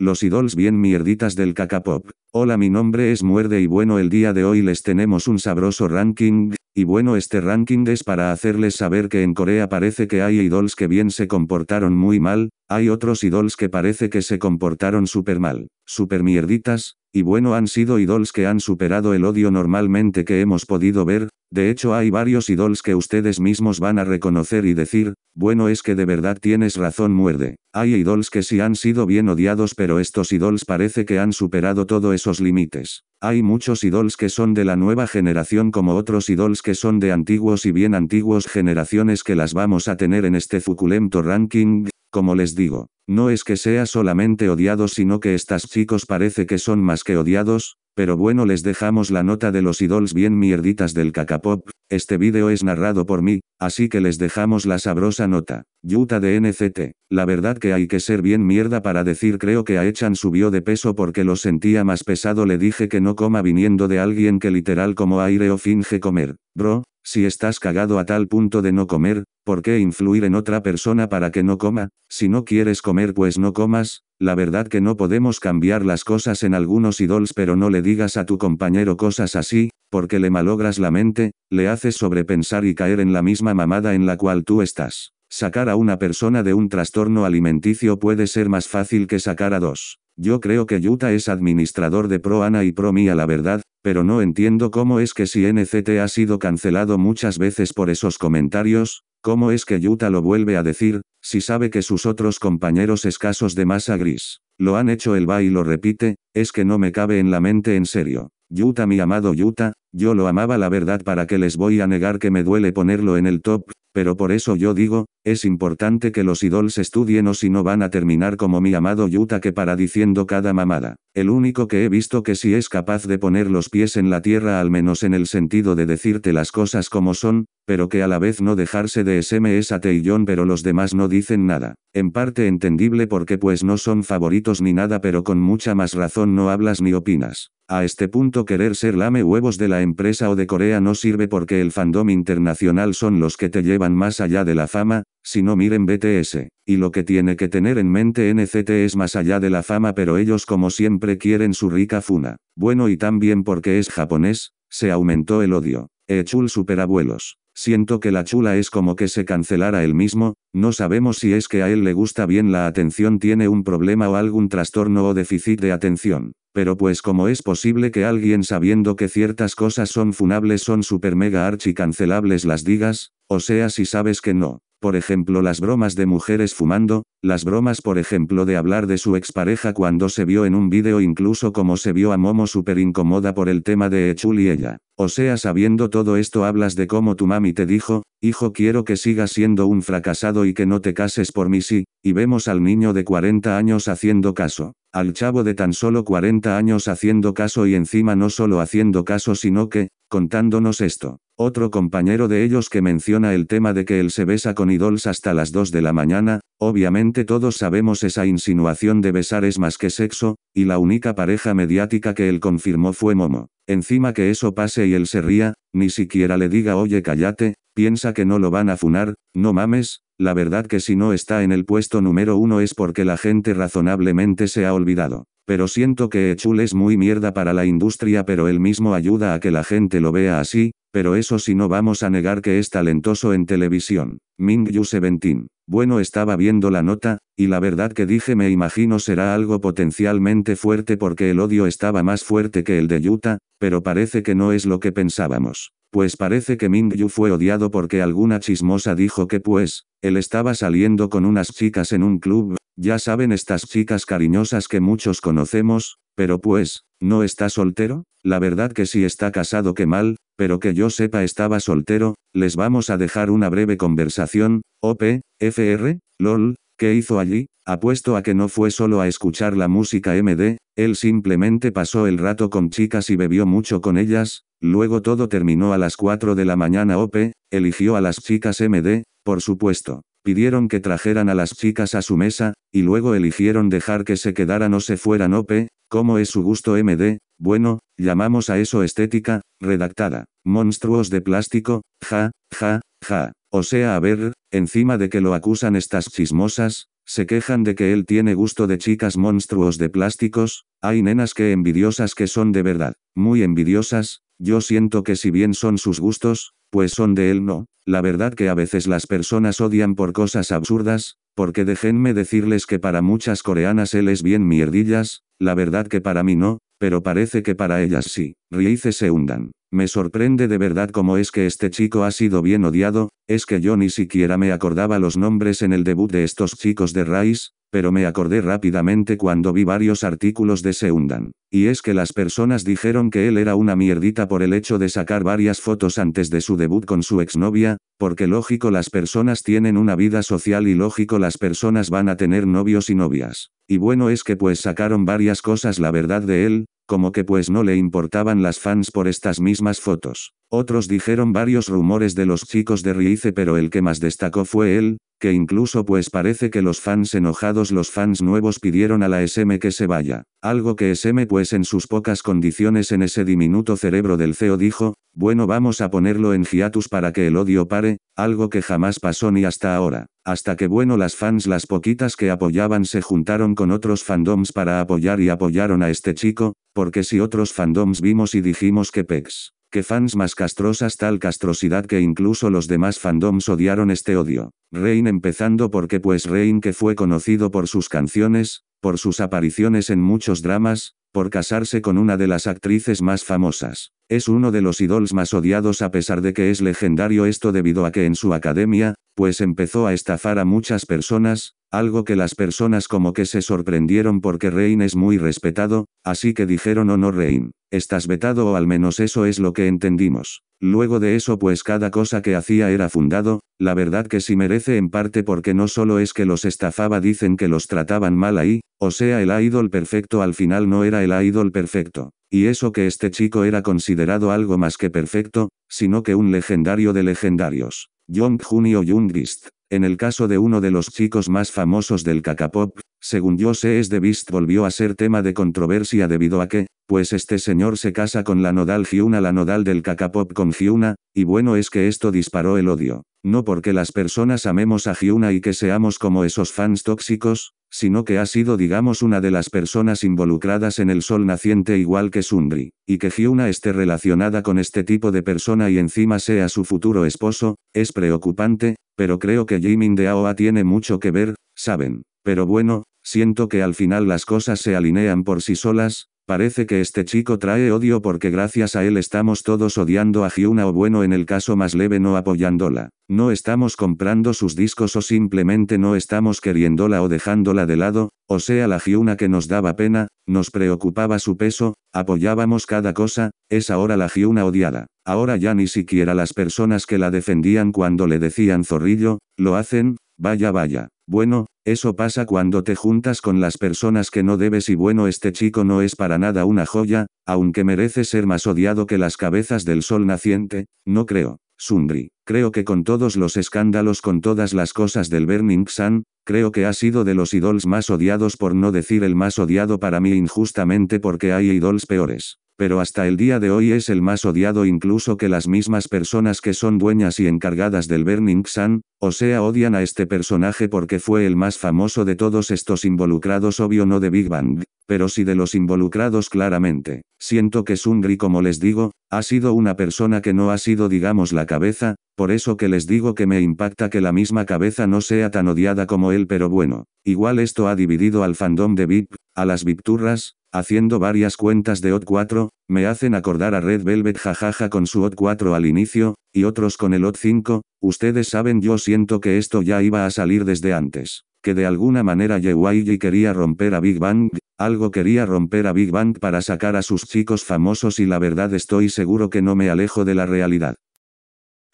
Los idols bien mierditas del k-pop Hola mi nombre es Muerde y bueno el día de hoy les tenemos un sabroso ranking, y bueno este ranking es para hacerles saber que en Corea parece que hay idols que bien se comportaron muy mal, hay otros idols que parece que se comportaron súper mal, super mierditas, y bueno han sido idols que han superado el odio normalmente que hemos podido ver, de hecho hay varios idols que ustedes mismos van a reconocer y decir, bueno es que de verdad tienes razón muerde. Hay idols que sí han sido bien odiados pero estos idols parece que han superado todos esos límites. Hay muchos idols que son de la nueva generación como otros idols que son de antiguos y bien antiguos generaciones que las vamos a tener en este suculento ranking, como les digo. No es que sea solamente odiados sino que estas chicos parece que son más que odiados, pero bueno les dejamos la nota de los idols bien mierditas del cacapop, este video es narrado por mí, así que les dejamos la sabrosa nota. Yuta de NCT, la verdad que hay que ser bien mierda para decir creo que a Echan subió de peso porque lo sentía más pesado le dije que no coma viniendo de alguien que literal como aire o finge comer. Bro, si estás cagado a tal punto de no comer, ¿por qué influir en otra persona para que no coma? Si no quieres comer pues no comas, la verdad que no podemos cambiar las cosas en algunos idols pero no le digas a tu compañero cosas así, porque le malogras la mente, le haces sobrepensar y caer en la misma mamada en la cual tú estás. Sacar a una persona de un trastorno alimenticio puede ser más fácil que sacar a dos. Yo creo que Yuta es administrador de Pro Ana y Pro Mía la verdad, pero no entiendo cómo es que si NCT ha sido cancelado muchas veces por esos comentarios, cómo es que Yuta lo vuelve a decir, si sabe que sus otros compañeros escasos de masa gris lo han hecho el va y lo repite, es que no me cabe en la mente en serio. Yuta mi amado Yuta, yo lo amaba la verdad para que les voy a negar que me duele ponerlo en el top pero por eso yo digo, es importante que los idols estudien o si no van a terminar como mi amado Yuta que para diciendo cada mamada. El único que he visto que sí es capaz de poner los pies en la tierra al menos en el sentido de decirte las cosas como son, pero que a la vez no dejarse de SMS a Teillon pero los demás no dicen nada. En parte entendible porque pues no son favoritos ni nada pero con mucha más razón no hablas ni opinas. A este punto querer ser lame huevos de la empresa o de Corea no sirve porque el fandom internacional son los que te llevan más allá de la fama, si no miren BTS. Y lo que tiene que tener en mente NCT es más allá de la fama pero ellos como siempre quieren su rica funa. Bueno y también porque es japonés, se aumentó el odio. Echul eh, superabuelos. Siento que la chula es como que se cancelara él mismo, no sabemos si es que a él le gusta bien la atención tiene un problema o algún trastorno o déficit de atención. Pero pues como es posible que alguien sabiendo que ciertas cosas son funables son super mega archi cancelables las digas, o sea si sabes que no, por ejemplo las bromas de mujeres fumando, las bromas por ejemplo de hablar de su expareja cuando se vio en un video, incluso como se vio a Momo super incómoda por el tema de Echul y ella. O sea sabiendo todo esto hablas de cómo tu mami te dijo, hijo quiero que sigas siendo un fracasado y que no te cases por mí sí, y vemos al niño de 40 años haciendo caso al chavo de tan solo 40 años haciendo caso y encima no solo haciendo caso sino que, contándonos esto. Otro compañero de ellos que menciona el tema de que él se besa con idols hasta las 2 de la mañana, obviamente todos sabemos esa insinuación de besar es más que sexo, y la única pareja mediática que él confirmó fue Momo. Encima que eso pase y él se ría, ni siquiera le diga oye cállate, piensa que no lo van a funar, no mames, la verdad que si no está en el puesto número uno es porque la gente razonablemente se ha olvidado. Pero siento que Echul es muy mierda para la industria pero él mismo ayuda a que la gente lo vea así, pero eso sí no vamos a negar que es talentoso en televisión. Mingyu Seventeen. Bueno estaba viendo la nota, y la verdad que dije me imagino será algo potencialmente fuerte porque el odio estaba más fuerte que el de Yuta, pero parece que no es lo que pensábamos. Pues parece que Mingyu fue odiado porque alguna chismosa dijo que pues, él estaba saliendo con unas chicas en un club, ya saben estas chicas cariñosas que muchos conocemos, pero pues, ¿no está soltero? La verdad que si está casado que mal, pero que yo sepa estaba soltero, les vamos a dejar una breve conversación, OP, FR, LOL, ¿qué hizo allí? Apuesto a que no fue solo a escuchar la música MD, él simplemente pasó el rato con chicas y bebió mucho con ellas, luego todo terminó a las 4 de la mañana OP, eligió a las chicas MD, por supuesto. Pidieron que trajeran a las chicas a su mesa, y luego eligieron dejar que se quedaran o se fueran OP, como es su gusto MD, bueno, llamamos a eso estética, redactada, monstruos de plástico, ja, ja, ja, o sea, a ver, encima de que lo acusan estas chismosas, se quejan de que él tiene gusto de chicas monstruos de plásticos, hay nenas que envidiosas que son de verdad, muy envidiosas, yo siento que si bien son sus gustos, pues son de él no, la verdad que a veces las personas odian por cosas absurdas, porque déjenme decirles que para muchas coreanas él es bien mierdillas, la verdad que para mí no, pero parece que para ellas sí. Rice se hundan. Me sorprende de verdad cómo es que este chico ha sido bien odiado, es que yo ni siquiera me acordaba los nombres en el debut de estos chicos de Rice, pero me acordé rápidamente cuando vi varios artículos de Seundan. Y es que las personas dijeron que él era una mierdita por el hecho de sacar varias fotos antes de su debut con su exnovia, porque lógico las personas tienen una vida social y lógico las personas van a tener novios y novias. Y bueno es que pues sacaron varias cosas la verdad de él, como que pues no le importaban las fans por estas mismas fotos. Otros dijeron varios rumores de los chicos de Rice pero el que más destacó fue él, que incluso pues parece que los fans enojados los fans nuevos pidieron a la SM que se vaya, algo que SM pues en sus pocas condiciones en ese diminuto cerebro del CEO dijo, bueno vamos a ponerlo en hiatus para que el odio pare, algo que jamás pasó ni hasta ahora, hasta que bueno las fans las poquitas que apoyaban se juntaron con otros fandoms para apoyar y apoyaron a este chico, porque si otros fandoms vimos y dijimos que Pex que fans más castrosas tal castrosidad que incluso los demás fandoms odiaron este odio. Rain empezando porque pues Rain que fue conocido por sus canciones, por sus apariciones en muchos dramas, por casarse con una de las actrices más famosas. Es uno de los idols más odiados a pesar de que es legendario esto debido a que en su academia, pues empezó a estafar a muchas personas, algo que las personas como que se sorprendieron porque Rein es muy respetado, así que dijeron o oh, no Rein, estás vetado o al menos eso es lo que entendimos. Luego de eso pues cada cosa que hacía era fundado, la verdad que sí merece en parte porque no solo es que los estafaba dicen que los trataban mal ahí, o sea el idol perfecto al final no era el idol perfecto, y eso que este chico era considerado algo más que perfecto, sino que un legendario de legendarios. Young Junio Jungist. En el caso de uno de los chicos más famosos del cacapop, según yo sé es de Beast volvió a ser tema de controversia debido a que, pues este señor se casa con la nodal Fiuna la nodal del cacapop con Fiuna, y bueno es que esto disparó el odio. No porque las personas amemos a Fiuna y que seamos como esos fans tóxicos, sino que ha sido digamos una de las personas involucradas en el sol naciente igual que Sundri, y que Hyuna esté relacionada con este tipo de persona y encima sea su futuro esposo, es preocupante, pero creo que Jimin de Aoa tiene mucho que ver, saben. Pero bueno, siento que al final las cosas se alinean por sí solas, Parece que este chico trae odio porque gracias a él estamos todos odiando a Giuna o bueno en el caso más leve no apoyándola. No estamos comprando sus discos o simplemente no estamos queriéndola o dejándola de lado, o sea la Giuna que nos daba pena, nos preocupaba su peso, apoyábamos cada cosa, es ahora la Hyuna odiada. Ahora ya ni siquiera las personas que la defendían cuando le decían zorrillo, lo hacen, Vaya, vaya. Bueno, eso pasa cuando te juntas con las personas que no debes y bueno, este chico no es para nada una joya, aunque merece ser más odiado que las cabezas del sol naciente, no creo. Sundri. Creo que con todos los escándalos, con todas las cosas del Burning Sun, creo que ha sido de los idols más odiados por no decir el más odiado para mí injustamente porque hay idols peores. Pero hasta el día de hoy es el más odiado incluso que las mismas personas que son dueñas y encargadas del Burning Sun, o sea odian a este personaje porque fue el más famoso de todos estos involucrados obvio no de Big Bang, pero sí de los involucrados claramente. Siento que Sungri como les digo, ha sido una persona que no ha sido digamos la cabeza, por eso que les digo que me impacta que la misma cabeza no sea tan odiada como él, pero bueno, igual esto ha dividido al fandom de VIP, a las VIPturras, haciendo varias cuentas de OT4, me hacen acordar a Red Velvet jajaja con su OT4 al inicio, y otros con el OT5, ustedes saben yo siento que esto ya iba a salir desde antes, que de alguna manera y quería romper a Big Bang, algo quería romper a Big Bang para sacar a sus chicos famosos y la verdad estoy seguro que no me alejo de la realidad.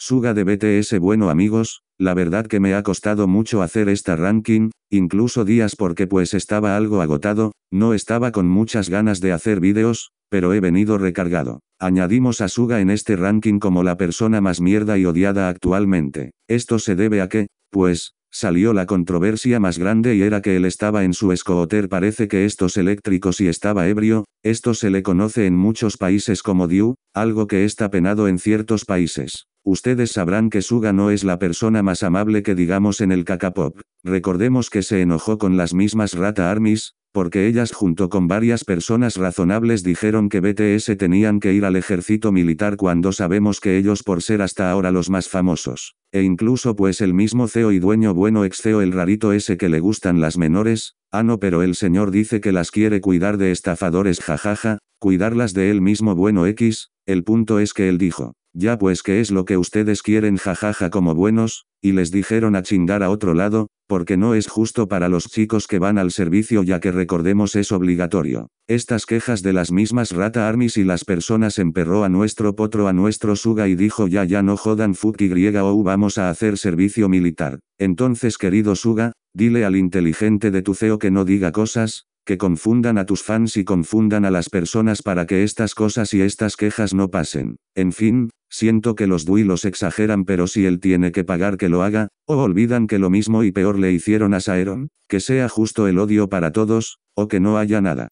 Suga de BTS Bueno amigos, la verdad que me ha costado mucho hacer esta ranking, incluso días porque pues estaba algo agotado, no estaba con muchas ganas de hacer vídeos, pero he venido recargado. Añadimos a Suga en este ranking como la persona más mierda y odiada actualmente. Esto se debe a que, pues, salió la controversia más grande y era que él estaba en su escooter parece que estos eléctricos y estaba ebrio, esto se le conoce en muchos países como Diu, algo que está penado en ciertos países. Ustedes sabrán que Suga no es la persona más amable que digamos en el Kakapop. Recordemos que se enojó con las mismas Rata Armies, porque ellas junto con varias personas razonables dijeron que BTS tenían que ir a ejército militar cuando sabemos que ellos por ser hasta ahora los más famosos, e incluso pues el mismo CEO y dueño bueno ex CEO el rarito ese que le gustan las menores, ah no pero el señor dice que las quiere cuidar de estafadores jajaja, cuidarlas de él mismo bueno X, el punto es que él dijo, ya pues que es lo que ustedes quieren jajaja como buenos, y les dijeron a chingar a otro lado, porque no es justo para los chicos que van al servicio ya que recordemos es obligatorio. Estas quejas de las mismas rata armis y las personas emperró a nuestro potro a nuestro suga y dijo ya ya no jodan y griega o vamos a hacer servicio militar. Entonces querido suga, dile al inteligente de tu CEO que no diga cosas, que confundan a tus fans y confundan a las personas para que estas cosas y estas quejas no pasen. En fin, Siento que los duilos exageran pero si él tiene que pagar que lo haga, o olvidan que lo mismo y peor le hicieron a Saeron, que sea justo el odio para todos, o que no haya nada.